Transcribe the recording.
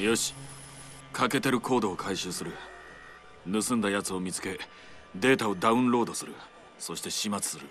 よし欠けてるコードを回収する盗んだやつを見つけデータをダウンロードするそして始末する